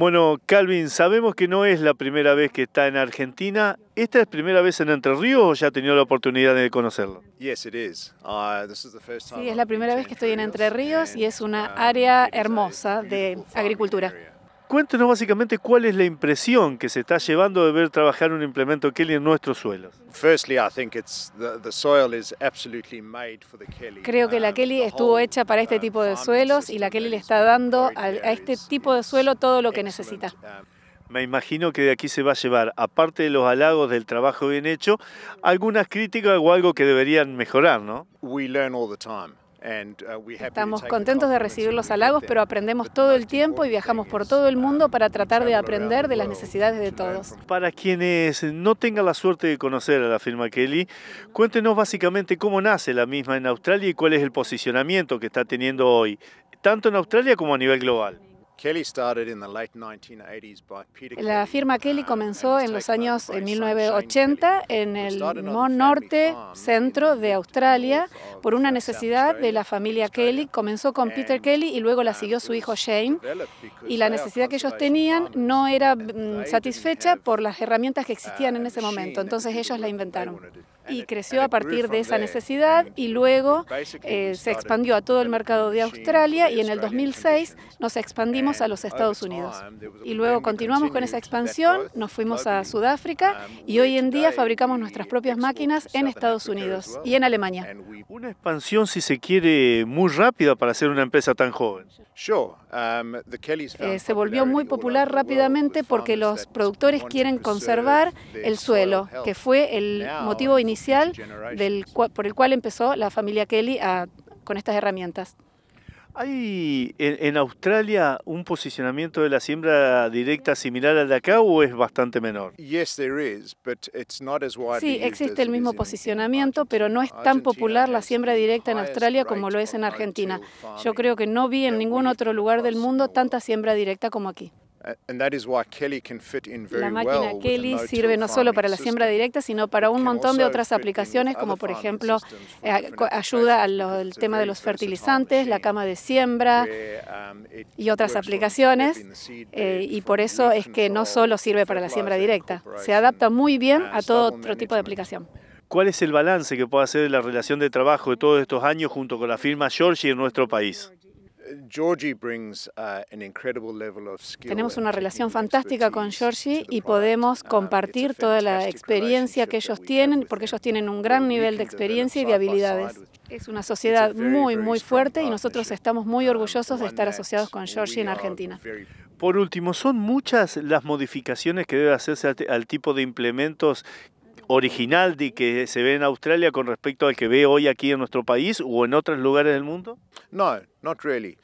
Bueno, Calvin, sabemos que no es la primera vez que está en Argentina. ¿Esta es la primera vez en Entre Ríos o ya ha tenido la oportunidad de conocerlo? Uh, sí, es la primera vez que estoy en Entre Ríos y es una área um, hermosa de agricultura cuéntenos básicamente cuál es la impresión que se está llevando de ver trabajar un implemento Kelly en nuestros suelos. Creo que la um, Kelly estuvo hecha para este um, tipo de suelos y la Kelly le está dando a, este tipo de suelo todo lo que necesita. Um, Me imagino que de aquí se va a llevar, aparte de los halagos del trabajo bien hecho, algunas críticas o algo que deberían mejorar, ¿no? We learn all the time. Uh, Estamos contentos de recibir los halagos, pero aprendemos todo el tiempo y viajamos por todo el mundo uh, para tratar de aprender de las necesidades de todos. Para quienes no tengan la suerte de conocer a la firma Kelly, cuéntenos básicamente cómo nace la misma en Australia y cuál es el posicionamiento que está teniendo hoy, tanto en Australia como a nivel global. La firma Kelly uh, comenzó en los años 1980 en el norte centro de Australia por una necesidad de la familia Kelly. Comenzó con Peter Kelly y luego la uh, siguió su hijo Shane. Y la necesidad que ellos tenían no era mm, satisfecha por las herramientas que existían en ese momento. Entonces ellos la inventaron y creció a partir de esa necesidad y luego eh, se expandió a todo el mercado de Australia y en el 2006 nos expandimos a los Estados Unidos. Y luego continuamos con esa expansión, nos fuimos a Sudáfrica um, y hoy en día fabricamos nuestras propias máquinas en Estados Unidos y en Alemania. Una expansión, si se quiere, muy rápida para ser una empresa tan joven. Um, eh, se volvió muy popular rápidamente porque los productores quieren conservar el suelo, que fue el motivo inicial del, por el cual empezó la familia Kelly con estas herramientas. ¿Hay en, Australia un posicionamiento de la siembra directa similar al de acá o es bastante menor? Sí, existe el mismo posicionamiento, pero no es tan popular la siembra directa en Australia como lo es en Argentina. Yo creo que no vi en ningún otro lugar del mundo tanta siembra directa como aquí. La máquina Kelly sirve no solo para la siembra directa, sino para un montón de otras aplicaciones, como por ejemplo eh, ayuda al tema de los fertilizantes, la cama de um, siembra y otras aplicaciones. Eh, y por eso es que no solo sirve para la siembra directa, se adapta muy bien a todo otro tipo de aplicación. ¿Cuál es el balance que puede hacer la relación de trabajo de todos estos años junto con la firma Georgie en nuestro país? Uh, Tenemos una relación fantástica con Georgie y podemos uh, compartir toda la experiencia que ellos tienen, porque ellos tienen un gran nivel de experiencia y de habilidades. Es una sociedad muy, muy fuerte y nosotros estamos muy uh, orgullosos de estar asociados con Georgie en Argentina. Por último, son muchas las modificaciones que debe hacerse al, tipo de implementos original de que se ve en Australia con respecto al que ve hoy aquí en nuestro país o en otros lugares del mundo? No, no really.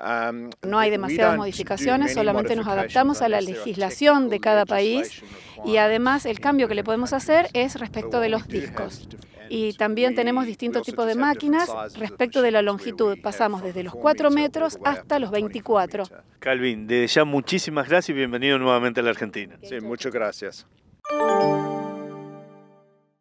Um, no hay demasiadas modificaciones, solamente nos adaptamos a la legislación de cada país y además el cambio que le podemos hacer es respecto de los discos. Y también tenemos distintos tipos de máquinas respecto de la longitud. Pasamos desde los 4 metros hasta los 24. Calvin, desde ya muchísimas gracias y bienvenido nuevamente a la Argentina. Sí, muchas gracias.